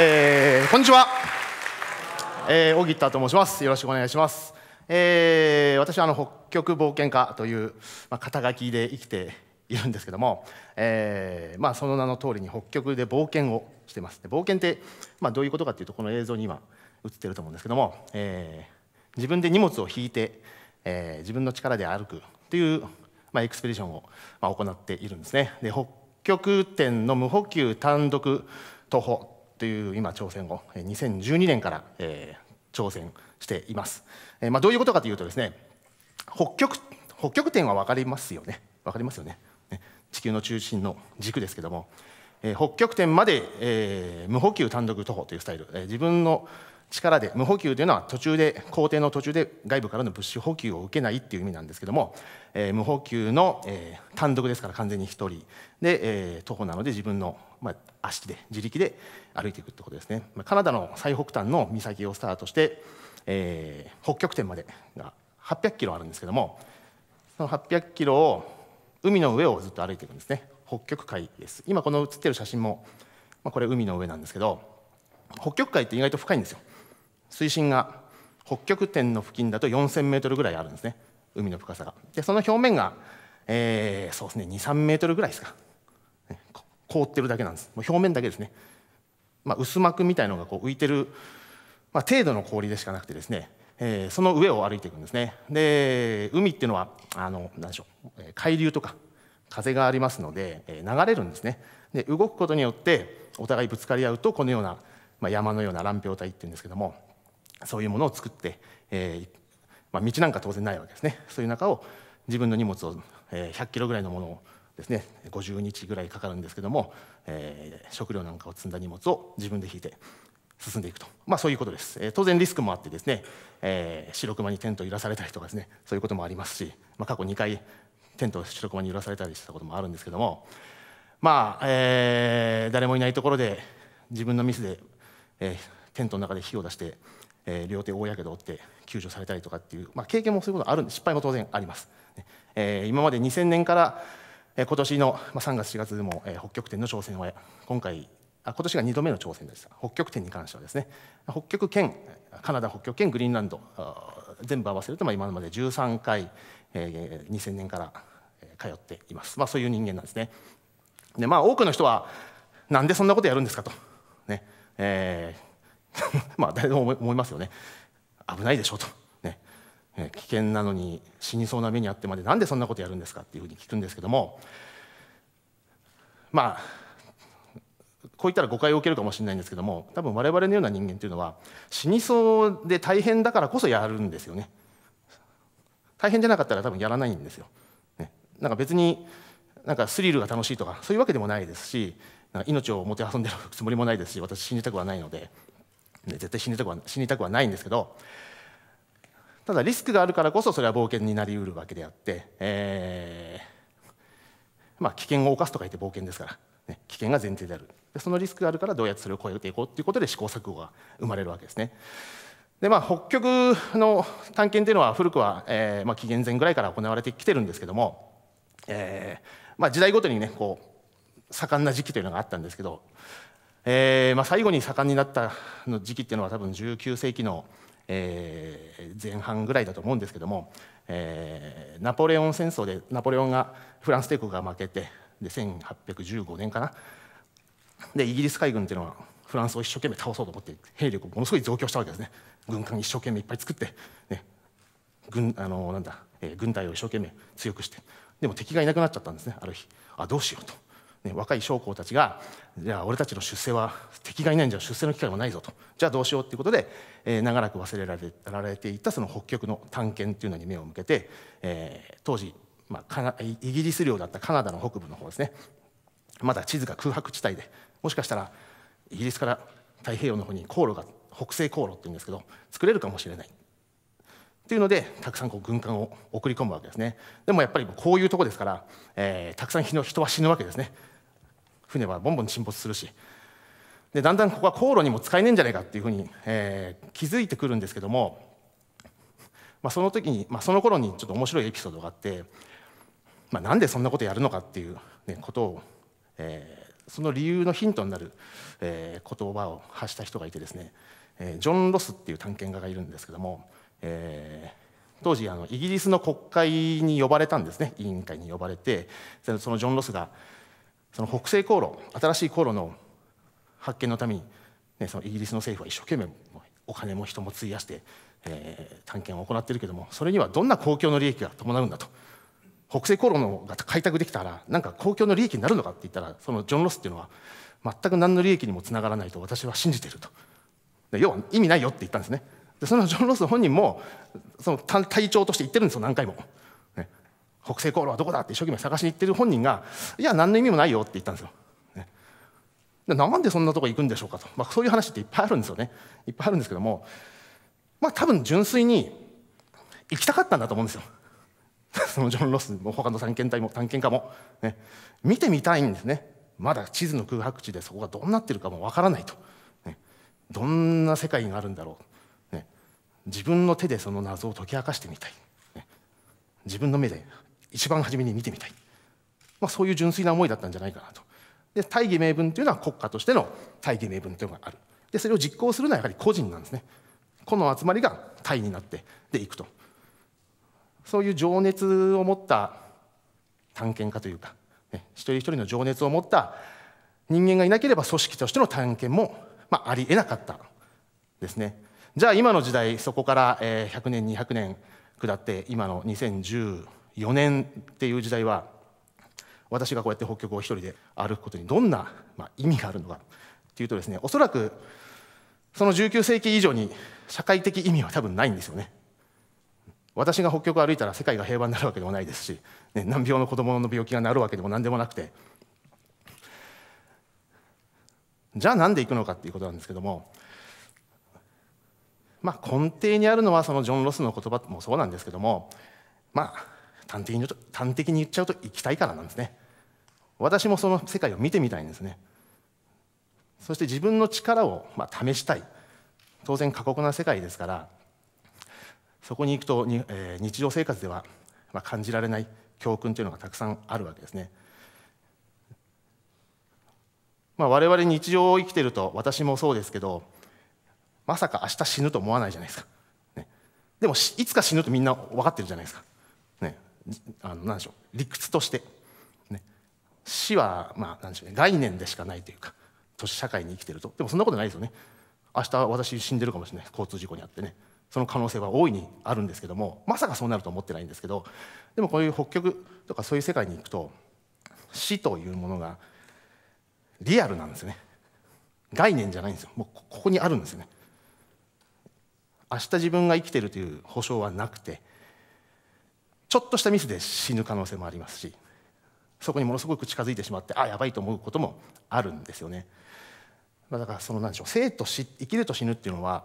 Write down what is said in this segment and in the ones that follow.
えー、こんにちは、えー、小木田と申しますよろしくお願いします、えー、私はあの北極冒険家という、まあ、肩書きで生きているんですけども、えーまあ、その名の通りに北極で冒険をしてますで冒険って、まあ、どういうことかっていうとこの映像に今映ってると思うんですけども、えー、自分で荷物を引いて、えー、自分の力で歩くという、まあ、エクスペディションを、まあ、行っているんですねで北極点の無補給単独徒歩という今挑戦を2012年から、えー、挑戦しています、えー、まあ、どういうことかというとですね北極北極点は分かりますよね分かりますよね地球の中心の軸ですけども、えー、北極点まで、え無補給単独徒歩というスタイル、え自分の力で無補給というのは途中で工程の途中で外部からの物資補給を受けないっていう意味なんですけども、えー、無補給の、えー、単独ですから完全に1人で、えー、徒歩なので自分のまあ、足で自力で歩いていくってことですね、まあ、カナダの最北端の岬をスタートして、えー、北極点までが800キロあるんですけどもその800キロを海の上をずっと歩いていくんですね北極海です今この写ってる写真も、まあ、これ海の上なんですけど北極海って意外と深いんですよ水深が北極点の付近だと4000メートルぐらいあるんですね海の深さがでその表面が、えー、そうですね23メートルぐらいですか凍ってるだけなんですもう表面だけですね、まあ、薄膜みたいのがこう浮いてる、まあ、程度の氷でしかなくてですね、えー、その上を歩いていくんですねで海っていうのはあの何でしょう海流とか風がありますので、え流れるんですねで動くことによってお互いぶつかり合うとこのような、まあ、山のような乱氷帯っていうんですけどもそういうものを作って、えーまあ、道なんか当然ないわけですねそういう中を自分の荷物を100キロぐらいのものをですね50日ぐらいかかるんですけども、えー、食料なんかを積んだ荷物を自分で引いて進んでいくと、まあ、そういうことです、えー、当然リスクもあってですね、えー、白熊にテントを揺らされたりとかですねそういうこともありますし、まあ、過去2回テントを白熊に揺らされたりしたこともあるんですけどもまあ、えー、誰もいないところで自分のミスで、えー、テントの中で火を出して、えー、両手大やけどを負って救助されたりとかっていう、まあ、経験もそういうことあるんで失敗も当然あります。えー、今まで2000年から今年の3月4月でも北極点の挑戦を今回今年が2度目の挑戦でした北極点に関してはですね北極圏カナダ北極圏グリーンランド全部合わせるとまあ今まで13回2000年から通っています、まあ、そういう人間なんですねでまあ多くの人はなんでそんなことやるんですかとねえー、まあ誰でも思いますよね危ないでしょうと危険なのに死にそうな目にあってまでなんでそんなことやるんですかっていうふうに聞くんですけどもまあこういったら誤解を受けるかもしれないんですけども多分我々のような人間というのは死にそうで大変だからこそやるんですよね大変じゃなかったら多分やらないんですよ、ね、なんか別になんかスリルが楽しいとかそういうわけでもないですし命をもてあそんでるつもりもないですし私死にたくはないので、ね、絶対死にたくは死にたくはないんですけどただリスクがあるからこそそれは冒険になりうるわけであって、えー、まあ、危険を犯すとか言って冒険ですから、ね、危険が前提であるでそのリスクがあるからどうやってそれを超えていこうっていうことで試行錯誤が生まれるわけですね。でまあ、北極の探検というのは古くは、えー、まあ、紀元前ぐらいから行われてきてるんですけども、えー、まあ、時代ごとにねこう盛んな時期というのがあったんですけど、えー、まあ、最後に盛んになったの時期っていうのは多分19世紀のえー、前半ぐらいだと思うんですけども、えー、ナポレオン戦争でナポレオンがフランス帝国が負けてで1815年かなでイギリス海軍っていうのはフランスを一生懸命倒そうと思って兵力をものすごい増強したわけですね軍艦一生懸命いっぱい作って、ね、軍あのなんだ、えー、軍隊を一生懸命強くしてでも敵がいなくなっちゃったんですねある日あどうしようと。ね、若い将校たちがじゃあ俺たちの出世は敵がいないんじゃ出世の機会もないぞとじゃあどうしようっていうことで、えー、長らく忘れられられていたその北極の探検っていうのに目を向けて、えー、当時、まあ、イギリス領だったカナダの北部の方ですねまだ地図が空白地帯でもしかしたらイギリスから太平洋の方に航路が北西航路っていうんですけど作れるかもしれないっていうのでたくさんこう軍艦を送り込むわけですねでもやっぱりこういうとこですから、えー、たくさん人は死ぬわけですね船はボンボン沈没するしでだんだんここは航路にも使えねえんじゃないかっていうふうに、えー、気づいてくるんですけども、まあ、その時に、まあ、その頃にちょっと面白いエピソードがあって、まあ、なんでそんなことやるのかっていう、ね、ことを、えー、その理由のヒントになる、えー、言葉を発した人がいてですね、えー、ジョン・ロスっていう探検家がいるんですけども、えー、当時あのイギリスの国会に呼ばれたんですね委員会に呼ばれてそのジョン・ロスがその北西航路新しい航路の発見のために、ね、そのイギリスの政府は一生懸命お金も人も費やして、えー、探検を行ってるけどもそれにはどんな公共の利益が伴うんだと北西航路のが開拓できたらなんか公共の利益になるのかって言ったらそのジョン・ロスっていうのは全く何の利益にもつながらないと私は信じてるとで要は意味ないよって言ったんですねでそのジョン・ロス本人もその隊長として言ってるんですよ何回も。北西航路はどこだって一生懸命探しに行ってる本人がいや何の意味もないよって言ったんですよ。ね、なんでそんなとこ行くんでしょうかと、まあ、そういう話っていっぱいあるんですよねいっぱいあるんですけどもまあ多分純粋に行きたかったんだと思うんですよ。そのジョン・ロスも他の探検隊も探検家も、ね、見てみたいんですねまだ地図の空白地でそこがどうなってるかもわからないと、ね、どんな世界があるんだろう、ね、自分の手でその謎を解き明かしてみたい、ね、自分の目で一番初めに見てみたい、まあ、そういう純粋な思いだったんじゃないかなとで大義名分というのは国家としての大義名分というのがあるでそれを実行するのはやはり個人なんですねこの集まりが体になってでいくとそういう情熱を持った探検家というか、ね、一人一人の情熱を持った人間がいなければ組織としての探検も、まあ、ありえなかったですねじゃあ今の時代そこから100年200年下って今の2010 4年っていう時代は私がこうやって北極を一人で歩くことにどんな、まあ、意味があるのかっていうとですねおそらくその19世紀以上に社会的意味は多分ないんですよね。私が北極を歩いたら世界が平和になるわけでもないですし、ね、難病の子どもの病気が治るわけでも何でもなくてじゃあなんで行くのかっていうことなんですけども、まあ、根底にあるのはそのジョン・ロスの言葉もそうなんですけどもまあ端的に言端的に言っちゃうと行きたいからなんですね私もその世界を見てみたいんですねそして自分の力を、まあ、試したい当然過酷な世界ですからそこに行くとに、えー、日常生活では、まあ、感じられない教訓というのがたくさんあるわけですね、まあ、我々日常を生きてると私もそうですけどまさか明日死ぬと思わないじゃないですか、ね、でもいつか死ぬとみんな分かってるじゃないですかあの何でしょう理屈として、ね、死は、まあ、何でしょうね概念でしかないというか都市社会に生きてるとでもそんなことないですよね明日私死んでるかもしれない交通事故にあってねその可能性は大いにあるんですけどもまさかそうなると思ってないんですけどでもこういう北極とかそういう世界に行くと死というものがリアルなんですよね概念じゃないんですよもうここにあるんですよね明日自分が生きてるという保証はなくてちょっとしたミスで死ぬ可能性もありますしそこにものすごく近づいてしまってああやばいと思うこともあるんですよね。だからそのんでしょう生と死生きると死ぬっていうのは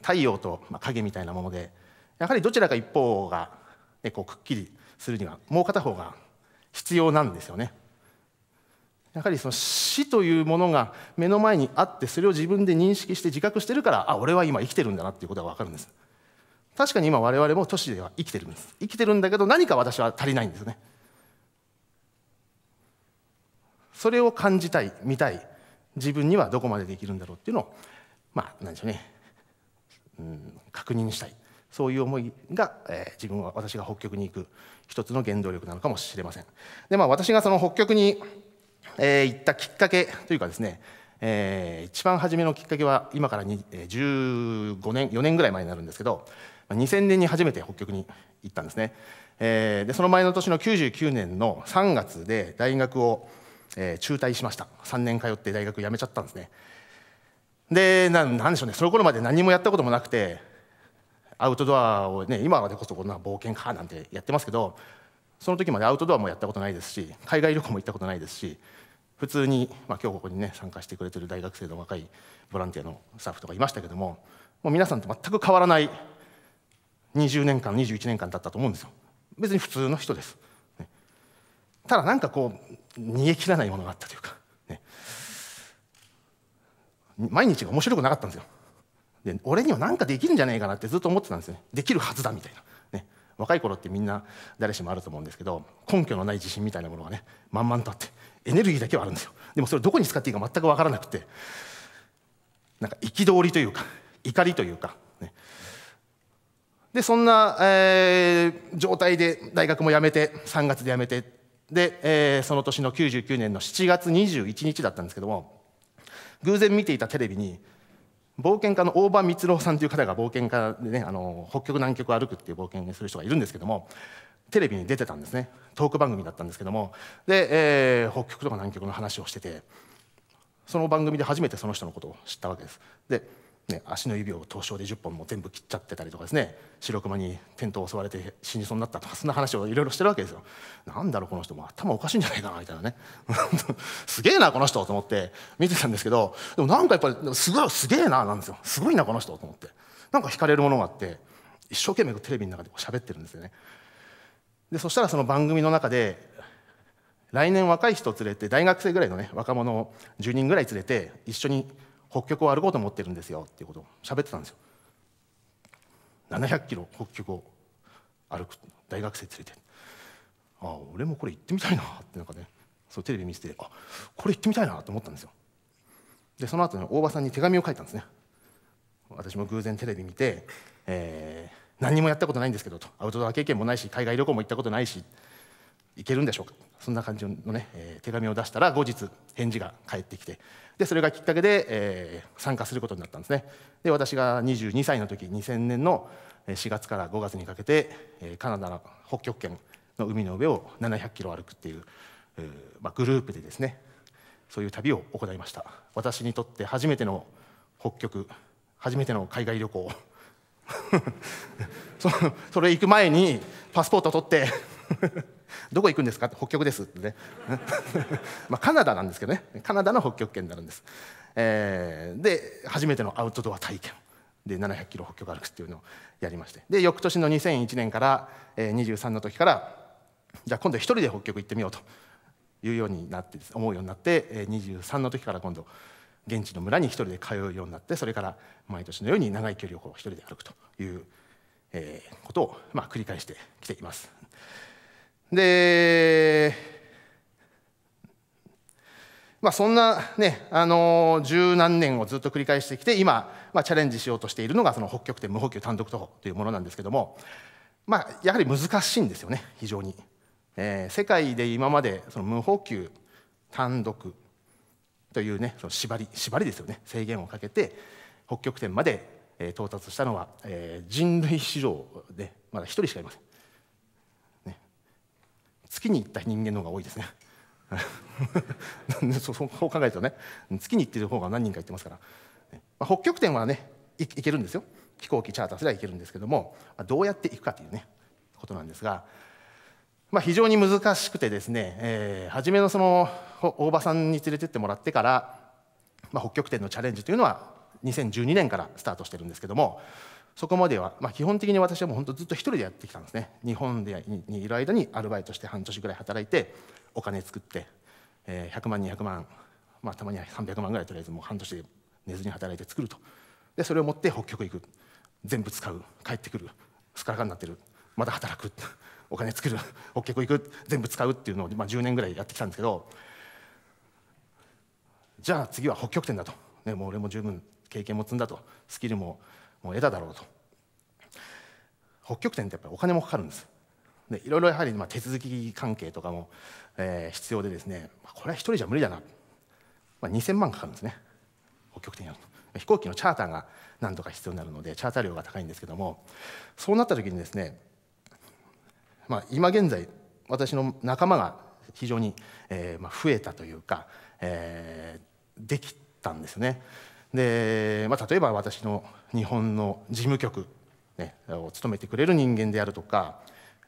太陽と影みたいなものでやはりどちらか一方が、こうくっきりするにはもう片方が必要なんですよね。やはりその死というものが目の前にあってそれを自分で認識して自覚してるからあ俺は今生きてるんだなっていうことが分かるんです。確かに今我々も都市では生きてるんです生きてるんだけど何か私は足りないんですねそれを感じたい見たい自分にはどこまでできるんだろうっていうのをまあ何でしょうね、うん、確認したいそういう思いが、えー、自分は私が北極に行く一つの原動力なのかもしれませんでまあ私がその北極に、えー、行ったきっかけというかですねえー、一番初めのきっかけは今からに、え15年4年ぐらい前になるんですけど、2000年に初めて北極に行ったんですね、えー、でその前の年の99年の3月で大学を、えー、中退しました3年通って大学辞めちゃったんですねでなんでしょうねその頃まで何もやったこともなくてアウトドアをね今までこそこんな冒険かなんてやってますけどその時までアウトドアもやったことないですし海外旅行も行ったことないですし普通に、まあ、今日ここにね参加してくれてる大学生の若いボランティアのスタッフとかいましたけどももう皆さんと全く変わらない20年間21年間だったと思うんですよ別に普通の人です、ね、ただなんかこう逃げ切らないものがあったというか、ね、毎日が面白くなかったんですよで俺には何かできるんじゃないかなってずっと思ってたんですねできるはずだみたいな、ね、若い頃ってみんな誰しもあると思うんですけど根拠のない自信みたいなものがね満々とあってエネルギーだけはあるんですよでもそれどこに使っていいか全く分からなくてなんか憤りというか怒りというか、ね、でそんな、えー、状態で大学も辞めて3月で辞めてで、えー、その年の99年の7月21日だったんですけども偶然見ていたテレビに冒険家の大場光郎さんという方が冒険家でねあの北極南極を歩くっていう冒険をする人がいるんですけどもテレビに出てたんですねトーク番組だったんですけどもで、えー、北極とか南極の話をしててその番組で初めてその人のことを知ったわけです。でね、足の指を凍傷で10本も全部切っちゃってたりとかですね白熊にテントを襲われて死にそうになったとかそんな話をいろいろしてるわけですよなんだろうこの人も頭おかしいんじゃないかなみたいなね すげえなこの人と思って見てたんですけどでもなんかやっぱりすごいすげえななんですよすごいなこの人と思ってなんか惹かれるものがあって一生懸命テレビの中で喋ってるんですよねでそしたらその番組の中で来年若い人を連れて大学生ぐらいのね若者を10人ぐらい連れて一緒に北極を歩こうと思ってるんですよっていうことを喋ってたんですよ700キロ北極を歩く大学生連れてああ俺もこれ行ってみたいなってなんかねそうテレビ見せてあこれ行ってみたいなと思ったんですよでその後ね大場さんに手紙を書いたんですね私も偶然テレビ見て、えー、何もやったことないんですけどとアウトドア経験もないし海外旅行も行ったことないし行けるんでしょうかそんな感じのね、えー、手紙を出したら後日返事が返ってきてでそれがきっかけで、えー、参加することになったんですねで私が22歳の時2000年の4月から5月にかけてカナダの北極圏の海の上を700キロ歩くっていう、えー、まあ、グループでですねそういう旅を行いました私にとって初めての北極初めての海外旅行 そそれ行く前にパスポート取ってどこ行くんですかって北極ですってね まあカナダなんですけどねカナダの北極圏になるんです、えー、で初めてのアウトドア体験で700キロ北極歩くっていうのをやりましてで翌年の2001年から23の時からじゃあ今度一人で北極行ってみようというようになって思うようになって23の時から今度現地の村に一人で通うようになってそれから毎年のように長い距離を一人で歩くという、えー、ことを、まあ、繰り返してきています。で、まあ、そんなね、あの十何年をずっと繰り返してきて今、まあ、チャレンジしようとしているのがその北極点無補給単独徒歩というものなんですけども、まあ、やはり難しいんですよね非常に、えー、世界で今までその無補給単独というねその縛り縛りですよね制限をかけて北極点まで到達したのは、えー、人類史上でまだ1人しかいません。月に行った人間の方が多いですね そう考えるとね月に行ってる方が何人か行ってますから、まあ、北極点はね行けるんですよ飛行機チャーターすら行けるんですけども、まあ、どうやって行くかというねことなんですが、まあ、非常に難しくてですね、えー、初めのその大場さんに連れてってもらってから、まあ、北極点のチャレンジというのは2012年からスタートしてるんですけどもそこまでは、まあ、基本的に私はもう本当ずっと一人でやってきたんですね日本でにいる間にアルバイトして半年ぐらい働いてお金作って、えー、100万200万、まあ、たまには300万ぐらいとりあえずもう半年で寝ずに働いて作るとでそれを持って北極行く全部使う帰ってくるすからかになってるまた働くお金作る北極行く全部使うっていうのを、まあ、10年ぐらいやってきたんですけどじゃあ次は北極点だと、ね、もう俺も十分経験も積んだとスキルももう得ただろうと北極点ってやっぱりお金もかかるんですでいろいろやはりま手続き関係とかも、えー、必要でですねこれは1人じゃ無理だな、まあ、2000万かかるんですね北極点やると飛行機のチャーターが何とか必要になるのでチャーター料が高いんですけどもそうなった時にですね、まあ、今現在私の仲間が非常に、えー、まあ、増えたというか、えー、できたんですねで、まあ、例えば私の日本の事務局、ね、を務めてくれる人間であるとか、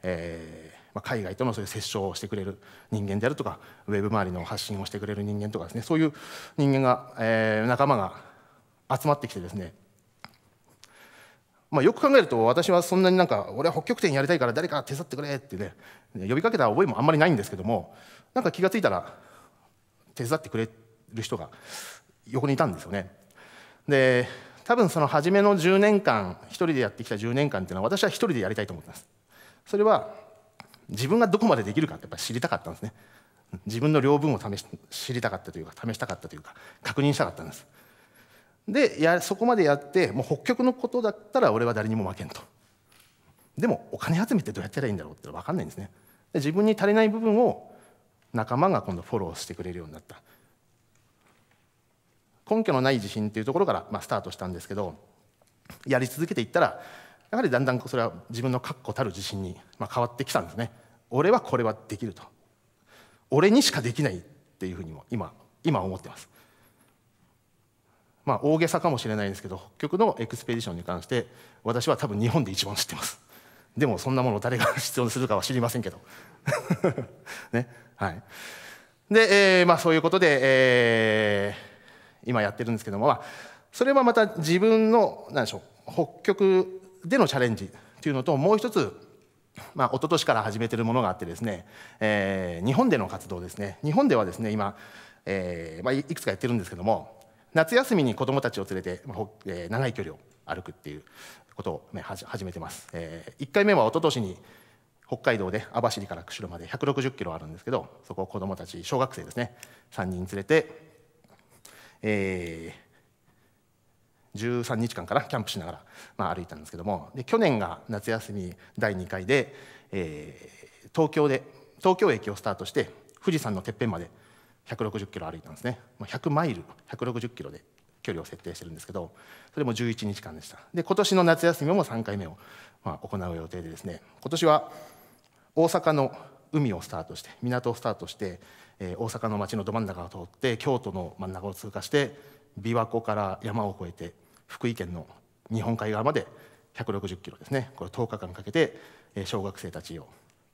えーまあ、海外とのそういう接触をしてくれる人間であるとかウェブ周りの発信をしてくれる人間とかですねそういう人間が、えー、仲間が集まってきてですねまあ、よく考えると私はそんなになんか俺は北極点やりたいから誰か手伝ってくれってね呼びかけた覚えもあんまりないんですけどもなんか気が付いたら手伝ってくれる人が横にいたんですよねで多分その初めの10年間一人でやってきた10年間っていうのは私は一人でやりたいと思ってますそれは自分がどこまでできるかってやっぱ知りたかったんですね自分の両分を試し知りたかったというか試したかったというか確認したかったんですでやそこまでやってもう北極のことだったら俺は誰にも負けんとでもお金集めってどうやったらいいんだろうって分かんないんですねで自分に足りない部分を仲間が今度フォローしてくれるようになった根拠のない自信っていうところから、まあ、スタートしたんですけどやり続けていったらやはりだんだんそれは自分の確固たる自信に、まあ、変わってきたんですね俺はこれはできると俺にしかできないっていうふうにも今今思ってますまあ大げさかもしれないんですけど北極のエクスペディションに関して私は多分日本で一番知ってますでもそんなものを誰が必要にするかは知りませんけど ねはいで、えーまあ、そういうことで、えー、今やってるんですけども、まあ、それはまた自分の何でしょう北極でのチャレンジというのともう一つまあ、一昨年から始めてるものがあってですね、えー、日本での活動ですね日本ではですね今、えーまあ、いくつかやってるんですけども夏休みに子どもたちを連れて、えー、長い距離を歩くっていうことを、ね、始めてます、えー、1回目は一昨年に北海道で網走から釧路まで160キロあるんですけどそこを子どもたち小学生ですね3人連れてえー、13日間からキャンプしながら、まあ、歩いたんですけどもで去年が夏休み第2回で、えー、東京で東京駅をスタートして富士山のてっぺんまで160キロ歩いたんですね100マイル160キロで距離を設定してるんですけどそれも11日間でしたで今年の夏休みも3回目を、まあ、行う予定でですね今年は大阪の海をスタートして港をスタートしてえー、大阪の町のど真ん中を通って京都の真ん中を通過して琵琶湖から山を越えて福井県の日本海側まで160キロですねこれ10日間かけて小学生たちを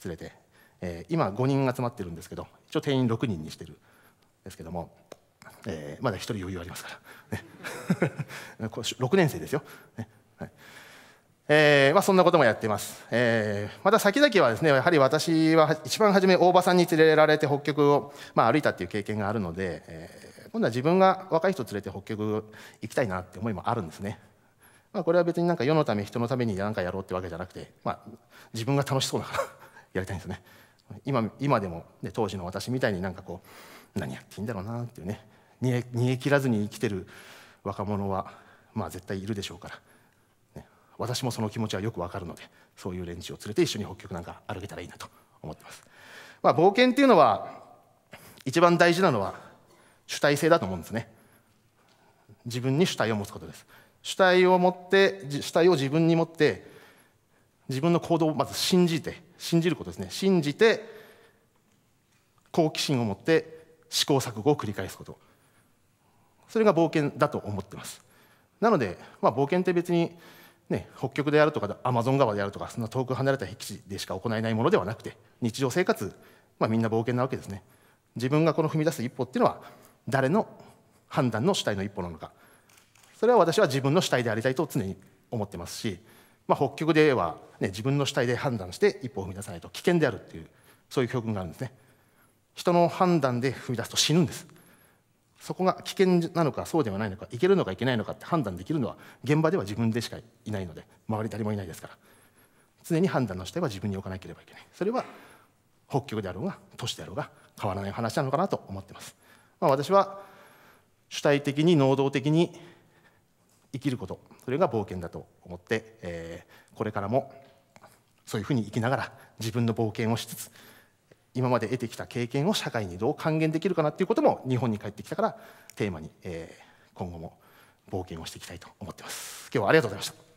連れて、えー、今5人集まってるんですけど一応定員6人にしてるんですけども、えー、まだ1人余裕ありますから、ね、6 年生ですよ、ねえーまあ、そんなこともやっています、えー、また先々はですねやはり私は一番初め大場さんに連れられて北極を、まあ、歩いたっていう経験があるので、えー、今度は自分が若い人連れて北極行きたいなって思いもあるんですね、まあ、これは別になんか世のため人のために何かやろうってわけじゃなくて、まあ、自分が楽しそうだから やりたいんですね今今でも、ね、当時の私みたいになんかこう何やっていいんだろうなっていうね逃え煮え切らずに生きてる若者は、まあ、絶対いるでしょうから。私もその気持ちはよくわかるのでそういう連中を連れて一緒に北極なんか歩けたらいいなと思ってます、まあ、冒険っていうのは一番大事なのは主体性だと思うんですね自分に主体を持つことです主体を持って主体を自分に持って自分の行動をまず信じて信じることですね信じて好奇心を持って試行錯誤を繰り返すことそれが冒険だと思ってますなので、まあ、冒険って別にね、北極であるとかアマゾン川であるとかそんな遠く離れた僻地でしか行えないものではなくて日常生活、まあ、みんな冒険なわけですね自分がこの踏み出す一歩っていうのは誰の判断の主体の一歩なのかそれは私は自分の主体でありたいと常に思ってますし、まあ、北極では、ね、自分の主体で判断して一歩を踏み出さないと危険であるっていうそういう教訓があるんですね人の判断で踏み出すと死ぬんですそこが危険なのかそうではないのかいけるのかいけないのかって判断できるのは現場では自分でしかいないので周り誰もいないですから常に判断の視点は自分に置かなければいけないそれは北極であろうが都市であろうが変わらない話なのかなと思ってます、まあ、私は主体的に能動的に生きることそれが冒険だと思って、えー、これからもそういうふうに生きながら自分の冒険をしつつ今まで得てきた経験を社会にどう還元できるかなっていうことも日本に帰ってきたからテーマに、えー、今後も冒険をしていきたいと思ってます今日はありがとうございました